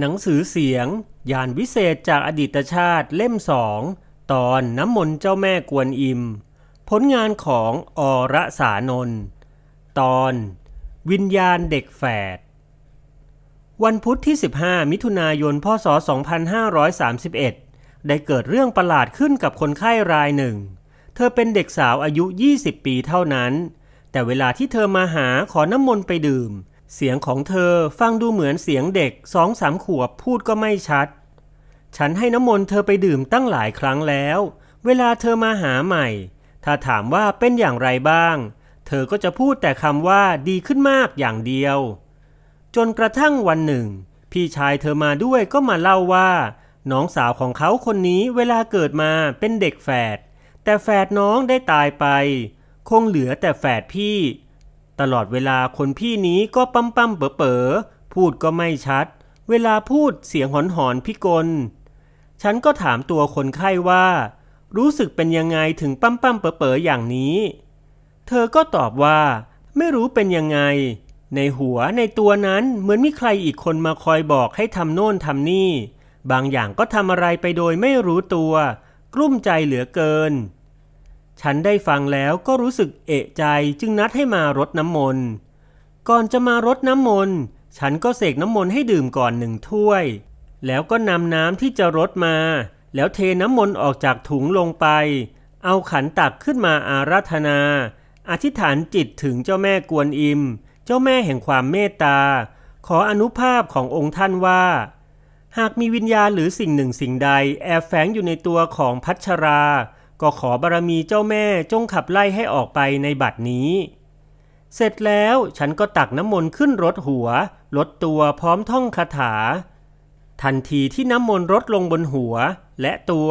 หนังสือเสียงยานวิเศษจากอดีตชาติเล่มสอง ตอนน้ำมนต์เจ้าแม่กวนอิม ผลงานของอรสานน์ตอนวิญญาณเด็กแฝด วันพุธที่ 15 มิถุนายนพศ 2531 ได้เกิดเรื่องประหลาดขึ้นกับคนไข้รายหนึ่ง เธอเป็นเด็กสาวอายุ 20 ปีเท่านั้น แต่เวลาที่เธอมาหาขอน้ำมนต์ไปดื่มเสียงของเธอฟังดูเหมือนเสียงเด็กสองสามขวบพูดก็ไม่ชัด ฉันให้น้ำมนต์เธอไปดื่มตั้งหลายครั้งแล้ว เวลาเธอมาหาใหม่ ถ้าถามว่าเป็นอย่างไรบ้าง เธอก็จะพูดแต่คำว่าดีขึ้นมากอย่างเดียว จนกระทั่งวันหนึ่ง พี่ชายเธอมาด้วยก็มาเล่าว่าน้องสาวของเขาคนนี้เวลาเกิดมาเป็นเด็กแฝด แต่แฝดน้องได้ตายไป คงเหลือแต่แฝดพี่ตลอดเวลาคนพี่นี้ก็ปั๊มปั๊มเป๋อเป๋อพูดก็ไม่ชัด เวลาพูดเสียงหอนหอนพิกลฉันก็ถามตัวคนไข้ว่า รู้สึกเป็นยังไงถึงปั๊มปั๊มเป๋อเป๋ออย่างนี้ เธอก็ตอบว่า ไม่รู้เป็นยังไง ในหัวในตัวนั้นเหมือนมีใครอีกคนมาคอยบอกให้ทำโน่นทำนี่ บางอย่างก็ทำอะไรไปโดยไม่รู้ตัวกลุ้มใจเหลือเกินฉันได้ฟังแล้วก็รู้สึกเอะใจจึงนัดให้มารดน้ำมนต์ก่อนจะมารดน้ำมนต์ฉันก็เสกน้ำมนต์ให้ดื่มก่อนหนึ่งถ้วย แล้วก็นำน้ำที่จะรดมา แล้วเทน้ำมนต์ออกจากถุงลงไป เอาขันตักขึ้นมาอาราธนาอธิษฐานจิตถึงเจ้าแม่กวนอิมเจ้าแม่แห่งความเมตตา ขออนุภาพขององค์ท่านว่า หากมีวิญญาณหรือสิ่งหนึ่งสิ่งใดแอบแฝงอยู่ในตัวของพัชราก็ขอบารมีเจ้าแม่จงขับไล่ให้ออกไปในบัดนี้ เสร็จแล้วฉันก็ตักน้ำมนต์ขึ้นรถหัวลดตัวพร้อมท่องคาถา ทันทีที่น้ำมนต์ลดลงบนหัวและตัว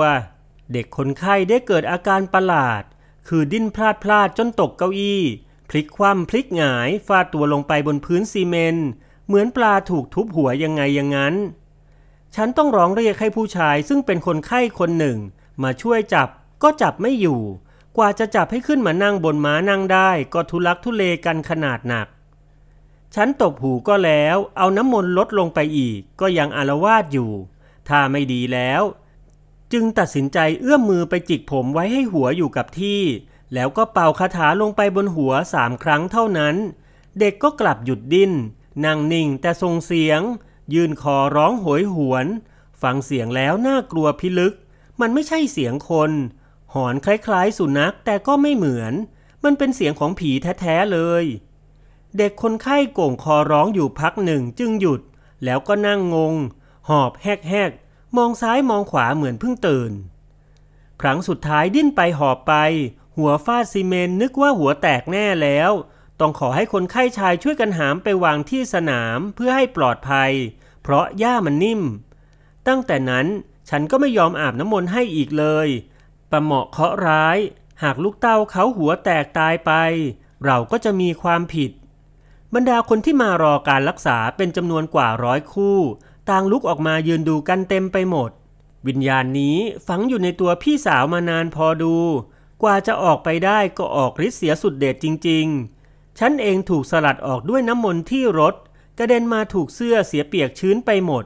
เด็กคนไข้ได้เกิดอาการประหลาด คือดิ้นพลาดพลาดจนตกเก้าอี้พลิกคว่ำพลิกหงายฟาดตัวลงไปบนพื้นซีเมนต์เหมือนปลาถูกทุบหัวยังไงยังงั้น ฉันต้องร้องเรียกให้ผู้ชาย ซึ่งเป็นคนไข้คนหนึ่งมาช่วยจับก็จับไม่อยู่ กว่าจะจับให้ขึ้นมานั่งบนม้านั่งได้ก็ทุลักทุเลกันขนาดหนัก ฉันตบหูก็แล้ว เอาน้ำมนต์ลดลงไปอีก ก็ยังอารวาสอยู่ ถ้าไม่ดีแล้ว จึงตัดสินใจเอื้อมมือไปจิกผมไว้ให้หัวอยู่กับที่ แล้วก็เป่าคาถาลงไปบนหัวสามครั้งเท่านั้น เด็กก็กลับหยุดดิ้น นั่งนิ่งแต่ทรงเสียง ยืนคอร้องโหยหวน ฟังเสียงแล้วน่ากลัวพิลึก มันไม่ใช่เสียงคนหอนคล้ายๆสุนัขแต่ก็ไม่เหมือน มันเป็นเสียงของผีแท้ๆเลย เด็กคนไข้โก่งคอร้องอยู่พักหนึ่งจึงหยุด แล้วก็นั่งงง หอบแฮกๆ มองซ้ายมองขวาเหมือนเพิ่งตื่น ครั้งสุดท้ายดิ้นไปหอบไป หัวฟาดซีเมนนึกว่าหัวแตกแน่แล้ว ต้องขอให้คนไข้ชายช่วยกันหามไปวางที่สนามเพื่อให้ปลอดภัย เพราะหญ้ามันนิ่ม ตั้งแต่นั้นฉันก็ไม่ยอมอาบน้ำมนต์ให้อีกเลยประเหมาะเคาะร้าย หากลูกเต้าเขาหัวแตกตายไป เราก็จะมีความผิด บรรดาคนที่มารอการรักษาเป็นจำนวนกว่าร้อยคู่ ต่างลุกออกมายืนดูกันเต็มไปหมด วิญญาณนี้ฝังอยู่ในตัวพี่สาวมานานพอดู กว่าจะออกไปได้ก็ออกฤทธิ์เสียสุดเด็ดจริงๆ ฉันเองถูกสลัดออกด้วยน้ำมนต์ที่รถกระเด็นมาถูกเสื้อเสียเปียกชื้นไปหมด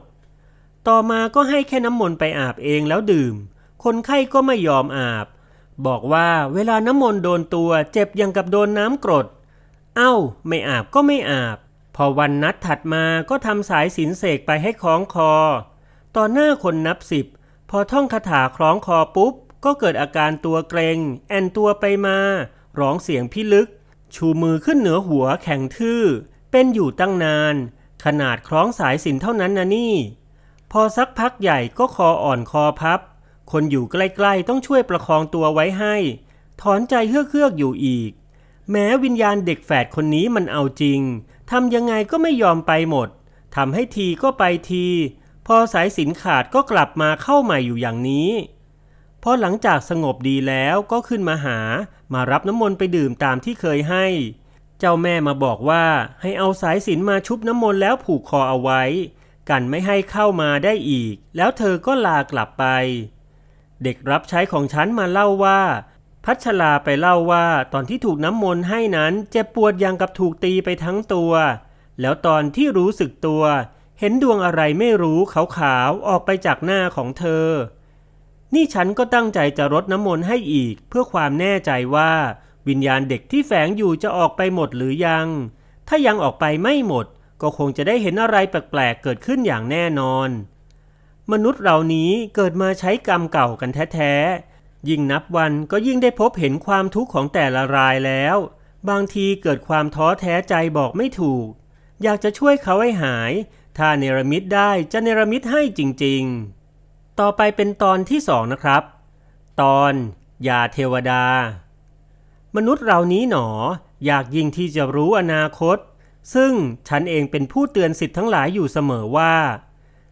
ต่อมาก็ให้แค่น้ำมนต์ไปอาบเองแล้วดื่มคนไข้ก็ไม่ยอมอาบ บอกว่าเวลาน้ำมนต์โดนตัวเจ็บอย่างกับโดนน้ำกรด เอา้าไม่อาบก็ไม่อาบ พอวันนัดถัดมาก็ทำสายสินเสกไปให้คล้องคอต่อหน้าคนนับสิบ พอท่องคาถาคล้องคอปุ๊บ ก็เกิดอาการตัวเกรง แอนตัวไปมา ร้องเสียงพิลึก ชูมือขึ้นเหนือหัวแข็งทื่อ เป็นอยู่ตั้งนาน ขนาดคล้องสายสินเท่านั้นนะนี่ พอสักพักใหญ่ก็คออ่อนคอพับคนอยู่ใกล้ ๆ ต้องช่วยประคองตัวไว้ให้ ถอนใจเฮือกๆออยู่อีก แม้วิญญาณเด็กแฝดคนนี้มันเอาจริง ทำยังไงก็ไม่ยอมไปหมด ทำให้ทีก็ไปที พอสายสินขาดก็กลับมาเข้าใหม่อยู่อย่างนี้ พอหลังจากสงบดีแล้วก็ขึ้นมาหามารับน้ำมนต์ไปดื่มตามที่เคยให้ เจ้าแม่มาบอกว่าให้เอาสายสินมาชุบน้ำมนต์แล้วผูกคอเอาไว้ กันไม่ให้เข้ามาได้อีก แล้วเธอก็ลากลับไปเด็กรับใช้ของฉันมาเล่าว่า พัชลาไปเล่าว่า ตอนที่ถูกน้ำมนต์ให้นั้นเจ็บปวดอย่างกับถูกตีไปทั้งตัว แล้วตอนที่รู้สึกตัว เห็นดวงอะไรไม่รู้ขาวๆออกไปจากหน้าของเธอ นี่ฉันก็ตั้งใจจะรดน้ำมนต์ให้อีกเพื่อความแน่ใจว่า วิญญาณเด็กที่แฝงอยู่จะออกไปหมดหรือยัง ถ้ายังออกไปไม่หมด ก็คงจะได้เห็นอะไรแปลกๆเกิดขึ้นอย่างแน่นอนมนุษย์เหล่านี้เกิดมาใช้กรรมเก่ากันแท้ๆ ยิ่งนับวันก็ยิ่งได้พบเห็นความทุกข์ของแต่ละรายแล้ว บางทีเกิดความท้อแท้ใจบอกไม่ถูก อยากจะช่วยเขาให้หาย ถ้าเนรมิตได้จะเนรมิตให้จริงๆ ต่อไปเป็นตอนที่สองนะครับ ตอนยาเทวดา มนุษย์เหล่านี้หนออยากยิ่งที่จะรู้อนาคต ซึ่งฉันเองเป็นผู้เตือนสิทธิ์ทั้งหลายอยู่เสมอว่า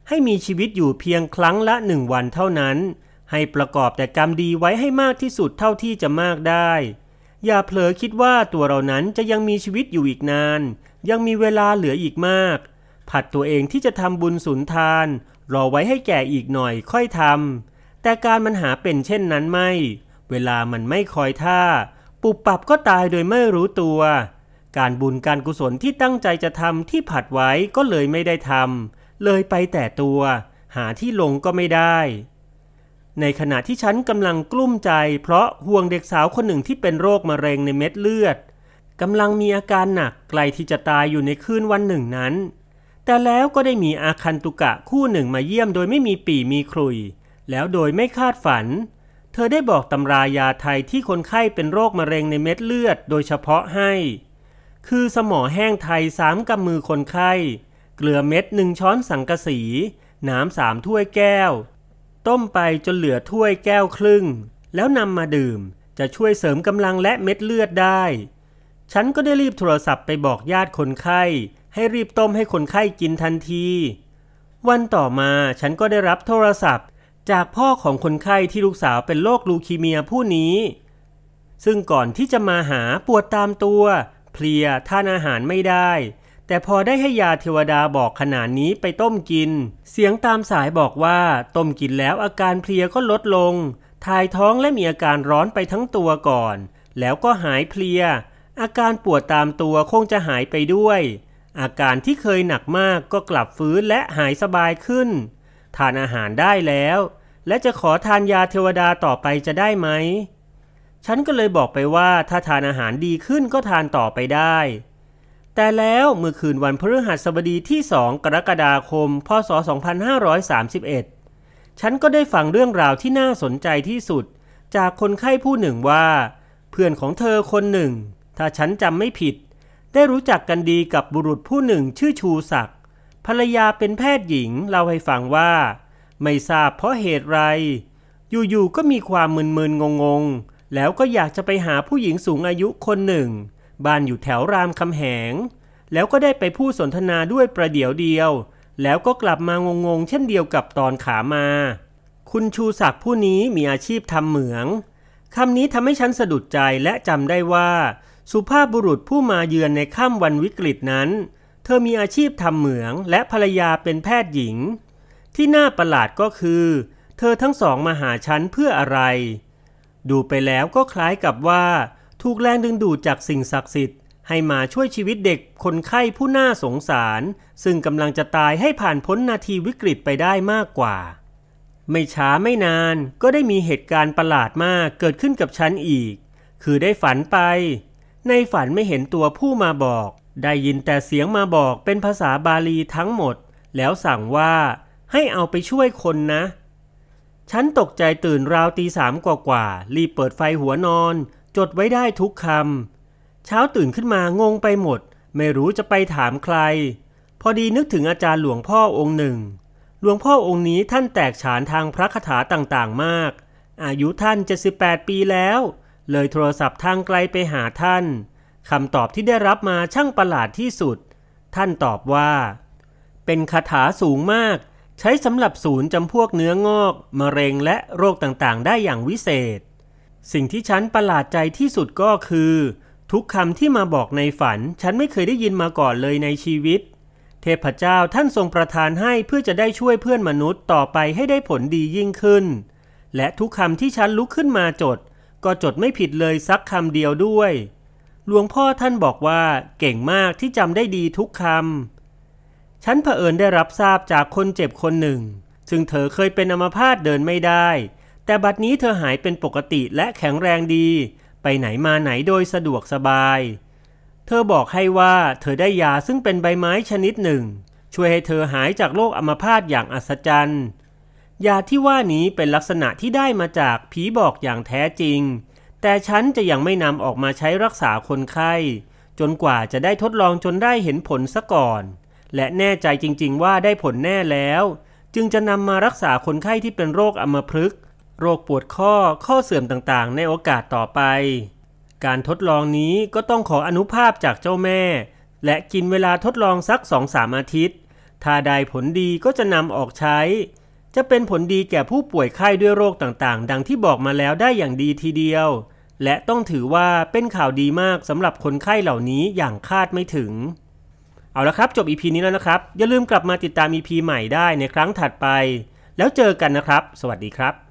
ให้มีชีวิตอยู่เพียงครั้งละหนึ่งวันเท่านั้น ให้ประกอบแต่กรรมดีไว้ให้มากที่สุดเท่าที่จะมากได้ อย่าเผลอคิดว่าตัวเรานั้นจะยังมีชีวิตอยู่อีกนาน ยังมีเวลาเหลืออีกมาก ผัดตัวเองที่จะทำบุญสุนทาน รอไว้ให้แก่อีกหน่อยค่อยทำ แต่การมันหาเป็นเช่นนั้นไม่ เวลามันไม่คอยท่า ปุบปับก็ตายโดยไม่รู้ตัว การบุญการกุศลที่ตั้งใจจะทำที่ผัดไว้ก็เลยไม่ได้ทำเลยไปแต่ตัวหาที่ลงก็ไม่ได้ ในขณะที่ฉันกำลังกลุ้มใจ เพราะห่วงเด็กสาวคนหนึ่งที่เป็นโรคมะเร็งในเม็ดเลือดกำลังมีอาการหนักไกลที่จะตายอยู่ในคืนวันหนึ่งนั้น แต่แล้วก็ได้มีอาคันตุกะคู่หนึ่งมาเยี่ยม โดยไม่มีปีมีครุย แล้วโดยไม่คาดฝัน เธอได้บอกตำรายาไทยที่คนไข้เป็นโรคมะเร็งในเม็ดเลือด โดยเฉพาะให้ คือสมอแห้งไทยสามกำมือคนไข้เกลือเม็ดหนึ่งช้อนสังกะสี น้ำสามถ้วยแก้ว ต้มไปจนเหลือถ้วยแก้วครึ่ง แล้วนำมาดื่มจะช่วยเสริมกำลังและเม็ดเลือดได้ ฉันก็ได้รีบโทรศัพท์ไปบอกญาติคนไข้ ให้รีบต้มให้คนไข้กินทันที วันต่อมาฉันก็ได้รับโทรศัพท์ จากพ่อของคนไข้ที่ลูกสาวเป็นโรคลูคีเมียผู้นี้ ซึ่งก่อนที่จะมาหาปวดตามตัว เพลียทานอาหารไม่ได้แต่พอได้ให้ยาเทวดาบอกขนาดนี้ไปต้มกิน เสียงตามสายบอกว่าต้มกินแล้วอาการเพลียก็ลดลง ทายท้องและมีอาการร้อนไปทั้งตัวก่อน แล้วก็หายเพลีย อาการปวดตามตัวคงจะหายไปด้วย อาการที่เคยหนักมากก็กลับฟื้นและหายสบายขึ้น ทานอาหารได้แล้ว และจะขอทานยาเทวดาต่อไปจะได้ไหม ฉันก็เลยบอกไปว่า ถ้าทานอาหารดีขึ้นก็ทานต่อไปได้แต่แล้วเมื่อคืนวันพฤหัสบดีที่ 2 กรกฎาคม พศ 2531 ฉันก็ได้ฟังเรื่องราวที่น่าสนใจที่สุด จากคนไข้ผู้หนึ่งว่า เพื่อนของเธอคนหนึ่ง ถ้าฉันจำไม่ผิด ได้รู้จักกันดีกับบุรุษผู้หนึ่งชื่อชูศักดิ์ ภรรยาเป็นแพทย์หญิงเล่าให้ฟังว่า ไม่ทราบเพราะเหตุไร อยู่ๆก็มีความมึนๆงงๆ แล้วก็อยากจะไปหาผู้หญิงสูงอายุคนหนึ่งบ้านอยู่แถวรามคำแหง แล้วก็ได้ไปพูดสนทนาด้วยประเดี๋ยวเดียว แล้วก็กลับมางงๆ เช่นเดียวกับตอนขามา คุณชูศักดิ์ผู้นี้มีอาชีพทำเหมืองคำนี้ทำให้ฉันสะดุดใจและจำได้ว่า สุภาพบุรุษผู้มาเยือนในค่ำวันวิกฤตนั้น เธอมีอาชีพทำเหมือง และภรรยาเป็นแพทย์หญิง ที่น่าประหลาดก็คือ เธอทั้งสองมาหาฉันเพื่ออะไร ดูไปแล้วก็คล้ายกับว่าถูกแรงดึงดูดจากสิ่งศักดิ์สิทธิ์ให้มาช่วยชีวิตเด็กคนไข้ผู้น่าสงสาร ซึ่งกำลังจะตายให้ผ่านพ้นนาทีวิกฤตไปได้มากกว่า ไม่ช้าไม่นานก็ได้มีเหตุการณ์ประหลาดมากเกิดขึ้นกับฉันอีก คือได้ฝันไป ในฝันไม่เห็นตัวผู้มาบอก ได้ยินแต่เสียงมาบอกเป็นภาษาบาลีทั้งหมด แล้วสั่งว่าให้เอาไปช่วยคนนะ ฉันตกใจตื่นราวตีสามกว่าๆรีบเปิดไฟหัวนอนจดไว้ได้ทุกคำ เช้าตื่นขึ้นมางงไปหมด ไม่รู้จะไปถามใคร พอดีนึกถึงอาจารย์หลวงพ่อองค์หนึ่ง หลวงพ่อองค์นี้ท่านแตกฉานทางพระคาถาต่างๆมาก อายุท่าน 78 ปีแล้ว เลยโทรศัพท์ทางไกลไปหาท่าน คำตอบที่ได้รับมาช่างประหลาดที่สุด ท่านตอบว่า เป็นคาถาสูงมาก ใช้สำหรับศูนย์จำพวกเนื้องอก มะเร็งและโรคต่างๆ ได้อย่างวิเศษสิ่งที่ฉันประหลาดใจที่สุดก็คือ ทุกคำที่มาบอกในฝันฉันไม่เคยได้ยินมาก่อนเลยในชีวิต เทพเจ้าท่านทรงประทานให้เพื่อจะได้ช่วยเพื่อนมนุษย์ต่อไปให้ได้ผลดียิ่งขึ้น และทุกคำที่ฉันลุกขึ้นมาจด ก็จดไม่ผิดเลยสักคำเดียวด้วยหลวงพ่อท่านบอกว่าเก่งมากที่จำได้ดีทุกคำฉันเผอิญได้รับทราบจากคนเจ็บคนหนึ่ง ซึ่งเธอเคยเป็นอัมพาตเดินไม่ได้แต่บัดนี้เธอหายเป็นปกติและแข็งแรงดี ไปไหนมาไหนโดยสะดวกสบาย เธอบอกให้ว่า เธอได้ยาซึ่งเป็นใบไม้ชนิดหนึ่ง ช่วยให้เธอหายจากโรคอัมพาตอย่างอัศจรรย์ ยาที่ว่านี้เป็นลักษณะที่ได้มาจากผีบอกอย่างแท้จริง แต่ฉันจะยังไม่นำออกมาใช้รักษาคนไข้ จนกว่าจะได้ทดลองจนได้เห็นผลซะก่อน และแน่ใจจริง ๆว่าได้ผลแน่แล้ว จึงจะนำมารักษาคนไข้ที่เป็นโรคอัมพฤกษ์โรคปวดข้อข้อเสื่อมต่างๆ ในโอกาสต่อไป การทดลองนี้ก็ต้องขออนุภาพจากเจ้าแม่ และกินเวลาทดลองสักสองสามอาทิตย์ ถ้าได้ผลดีก็จะนำออกใช้ จะเป็นผลดีแก่ผู้ป่วยไข้ด้วยโรคต่างๆ ดังที่บอกมาแล้วได้อย่างดีทีเดียว และต้องถือว่าเป็นข่าวดีมากสำหรับคนไข้เหล่านี้อย่างคาดไม่ถึง เอาละครับ จบ EP นี้แล้วนะครับ อย่าลืมกลับมาติดตาม EP ใหม่ได้ในครั้งถัดไป แล้วเจอกันนะครับ สวัสดีครับ